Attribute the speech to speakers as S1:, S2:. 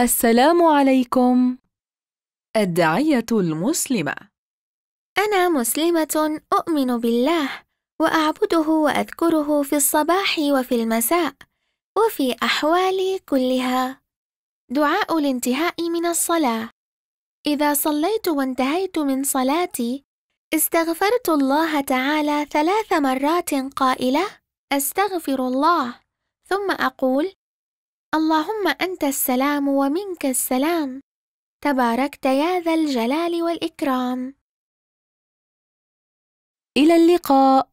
S1: السلام عليكم الدعية المسلمة
S2: أنا مسلمة أؤمن بالله وأعبده وأذكره في الصباح وفي المساء وفي أحوالي كلها دعاء الانتهاء من الصلاة إذا صليت وانتهيت من صلاتي استغفرت الله تعالى ثلاث مرات قائلة أستغفر الله ثم أقول اللهم انت السلام ومنك السلام تباركت يا ذا الجلال والاكرام
S3: الى اللقاء